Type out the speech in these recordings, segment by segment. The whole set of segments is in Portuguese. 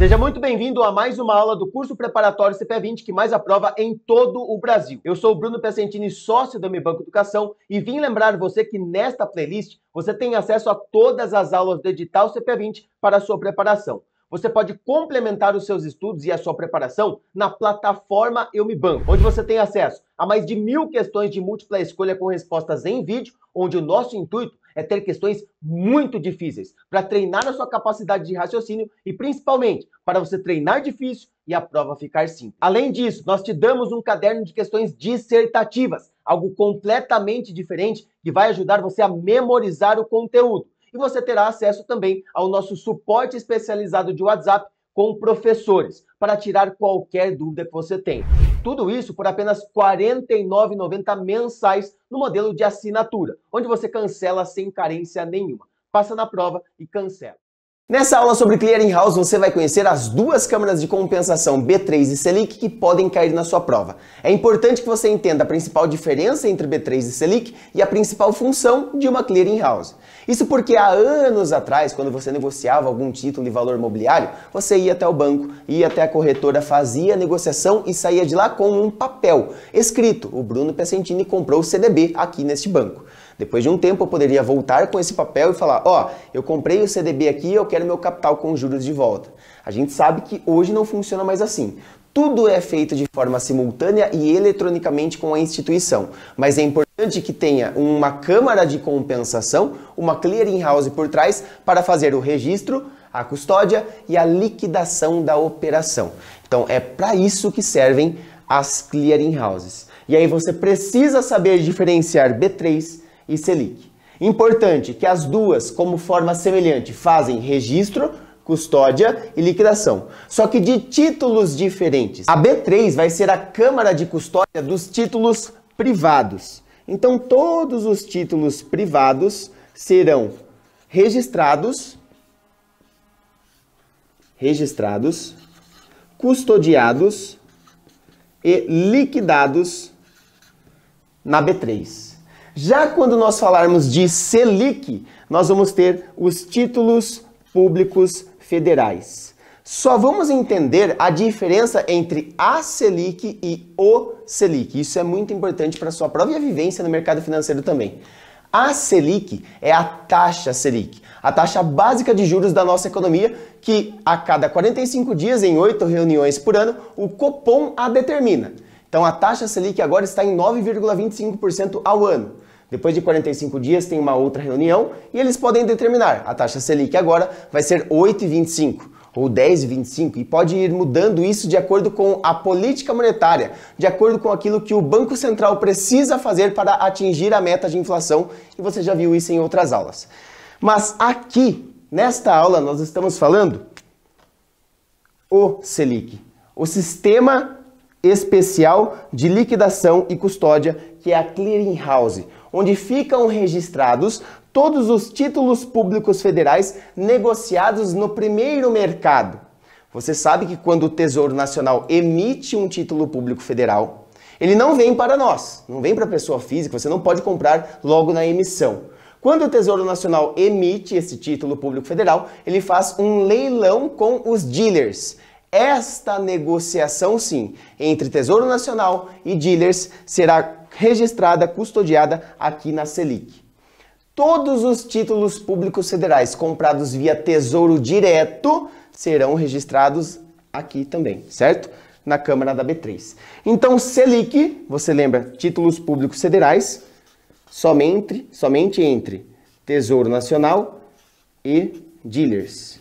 Seja muito bem-vindo a mais uma aula do curso preparatório CP20 que mais aprova em todo o Brasil. Eu sou o Bruno Piacentini, sócio do Unibanco Educação, e vim lembrar você que nesta playlist você tem acesso a todas as aulas do edital CP20 para a sua preparação. Você pode complementar os seus estudos e a sua preparação na plataforma Eu Me Banco, onde você tem acesso a mais de mil questões de múltipla escolha com respostas em vídeo, onde o nosso intuito é ter questões muito difíceis para treinar a sua capacidade de raciocínio e principalmente para você treinar difícil e a prova ficar simples. Além disso, nós te damos um caderno de questões dissertativas, algo completamente diferente que vai ajudar você a memorizar o conteúdo. E você terá acesso também ao nosso suporte especializado de WhatsApp com professores para tirar qualquer dúvida que você tenha. Tudo isso por apenas R$ 49,90 mensais no modelo de assinatura, onde você cancela sem carência nenhuma. Passa na prova e cancela. Nessa aula sobre Clearing House, você vai conhecer as duas câmaras de compensação B3 e Selic que podem cair na sua prova. É importante que você entenda a principal diferença entre B3 e Selic e a principal função de uma Clearing House. Isso porque há anos atrás, quando você negociava algum título e valor imobiliário, você ia até o banco, ia até a corretora, fazia a negociação e saía de lá com um papel escrito: o Bruno Pessentini comprou o CDB aqui neste banco. Depois de um tempo eu poderia voltar com esse papel e falar: ó, oh, eu comprei o CDB aqui, eu quero meu capital com juros de volta. A gente sabe que hoje não funciona mais assim. Tudo é feito de forma simultânea e eletronicamente com a instituição, mas é importante que tenha uma câmara de compensação, uma clearing house por trás para fazer o registro, a custódia e a liquidação da operação. Então é para isso que servem as clearing houses. E aí você precisa saber diferenciar B3 e Selic. Importante que as duas, como forma semelhante, fazem registro, custódia e liquidação, só que de títulos diferentes. A B3 vai ser a Câmara de Custódia dos títulos privados. Então, todos os títulos privados serão registrados, registrados, custodiados e liquidados na B3. Já quando nós falarmos de Selic, nós vamos ter os títulos públicos federais. Só vamos entender a diferença entre a Selic e o Selic. Isso é muito importante para a sua própria vivência no mercado financeiro também. A Selic é a taxa Selic, a taxa básica de juros da nossa economia, que a cada 45 dias, em oito reuniões por ano, o Copom a determina. Então a taxa Selic agora está em 9,25% ao ano. Depois de 45 dias tem uma outra reunião e eles podem determinar. A taxa Selic agora vai ser 8,25 ou 10,25 e pode ir mudando isso de acordo com a política monetária, de acordo com aquilo que o Banco Central precisa fazer para atingir a meta de inflação, e você já viu isso em outras aulas. Mas aqui, nesta aula, nós estamos falando o Selic, o sistema especial de liquidação e custódia, que é a clearing house, onde ficam registrados todos os títulos públicos federais negociados no primeiro mercado. Você sabe que quando o Tesouro Nacional emite um título público federal, ele não vem para nós, não vem para a pessoa física, você não pode comprar logo na emissão. Quando o Tesouro Nacional emite esse título público federal, ele faz um leilão com os dealers. Esta negociação, sim, entre Tesouro Nacional e dealers será registrada, custodiada aqui na Selic. Todos os títulos públicos federais comprados via Tesouro Direto serão registrados aqui também, certo? Na Câmara da B3. Então, Selic, você lembra, títulos públicos federais, somente, somente entre Tesouro Nacional e dealers.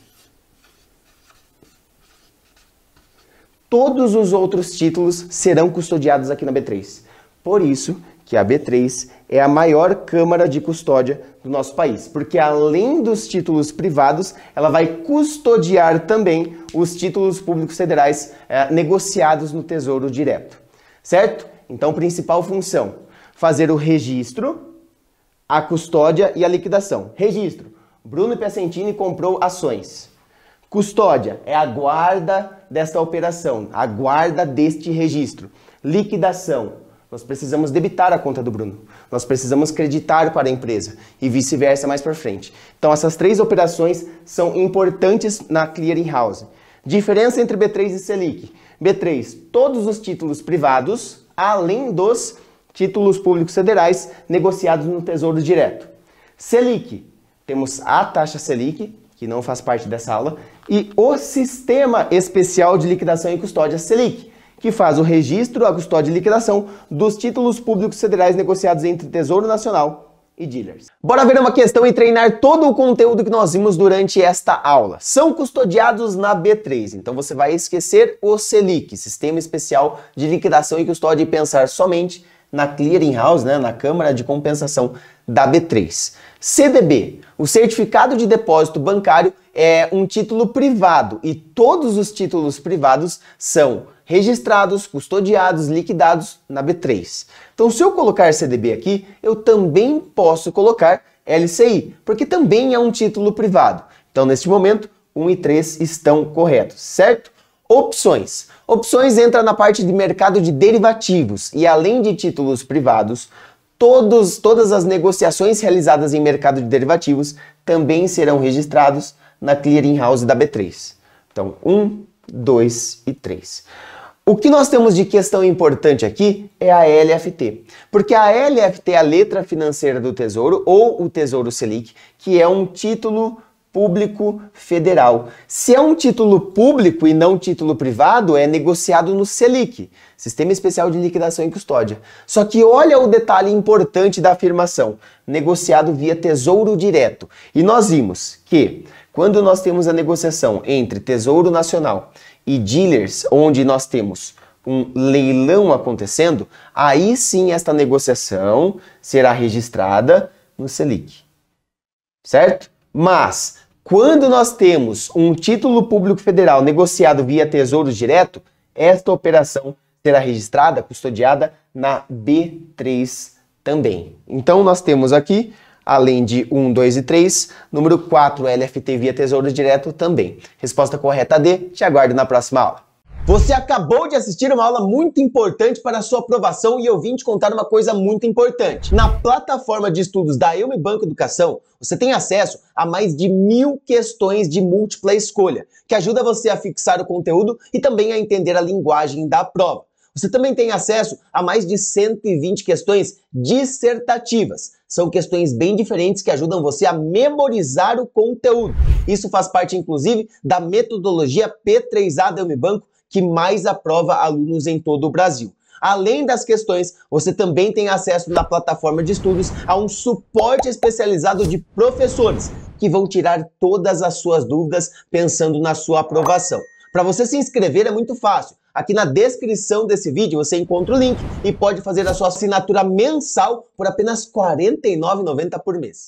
Todos os outros títulos serão custodiados aqui na B3. Por isso que a B3 é a maior câmara de custódia do nosso país, porque além dos títulos privados, ela vai custodiar também os títulos públicos federais eh, negociados no Tesouro Direto, certo? Então, principal função: fazer o registro, a custódia e a liquidação. Registro: Bruno Piacentini comprou ações. Custódia é a guarda desta operação, a guarda deste registro. Liquidação nós precisamos debitar a conta do Bruno. Nós precisamos creditar para a empresa e vice-versa mais para frente. Então essas três operações são importantes na clearing house. Diferença entre B3 e Selic. B3, todos os títulos privados, além dos títulos públicos federais negociados no Tesouro Direto. Selic, temos a taxa Selic, que não faz parte dessa aula, e o Sistema Especial de Liquidação e Custódia Selic que faz o registro, a custódia e liquidação dos títulos públicos federais negociados entre Tesouro Nacional e dealers. Bora ver uma questão e treinar todo o conteúdo que nós vimos durante esta aula. São custodiados na B3, então você vai esquecer o Selic, Sistema Especial de Liquidação e Custódia, e pensar somente na Clearing House, né, na Câmara de Compensação da B3. CDB, o certificado de depósito bancário é um título privado e todos os títulos privados são registrados, custodiados, liquidados na B3. Então, se eu colocar CDB aqui, eu também posso colocar LCI, porque também é um título privado. Então, neste momento, 1 e 3 estão corretos, certo? Opções. Opções entra na parte de mercado de derivativos e além de títulos privados, todos, todas as negociações realizadas em mercado de derivativos também serão registrados na Clearing House da B3. Então, 1, 2 e 3. O que nós temos de questão importante aqui é a LFT, porque a LFT é a letra financeira do Tesouro ou o Tesouro Selic, que é um título público federal. Se é um título público e não título privado, é negociado no Selic, Sistema Especial de Liquidação e Custódia. Só que olha o detalhe importante da afirmação, negociado via Tesouro Direto. E nós vimos que quando nós temos a negociação entre Tesouro Nacional e dealers, onde nós temos um leilão acontecendo, aí sim esta negociação será registrada no Selic. Certo? Mas quando nós temos um título público federal negociado via Tesouro Direto, esta operação será registrada, custodiada na B3 também. Então nós temos aqui, além de 1, 2 e 3, número 4 LFT via Tesouro Direto também. Resposta correta D, te aguardo na próxima aula. Você acabou de assistir uma aula muito importante para a sua aprovação e eu vim te contar uma coisa muito importante. Na plataforma de estudos da Elme Banco Educação, você tem acesso a mais de mil questões de múltipla escolha, que ajuda você a fixar o conteúdo e também a entender a linguagem da prova. Você também tem acesso a mais de 120 questões dissertativas. São questões bem diferentes que ajudam você a memorizar o conteúdo. Isso faz parte, inclusive, da metodologia P3A da Unibanco, que mais aprova alunos em todo o Brasil. Além das questões, você também tem acesso na plataforma de estudos a um suporte especializado de professores que vão tirar todas as suas dúvidas pensando na sua aprovação. Para você se inscrever é muito fácil. Aqui na descrição desse vídeo você encontra o link e pode fazer a sua assinatura mensal por apenas R$ 49,90 por mês.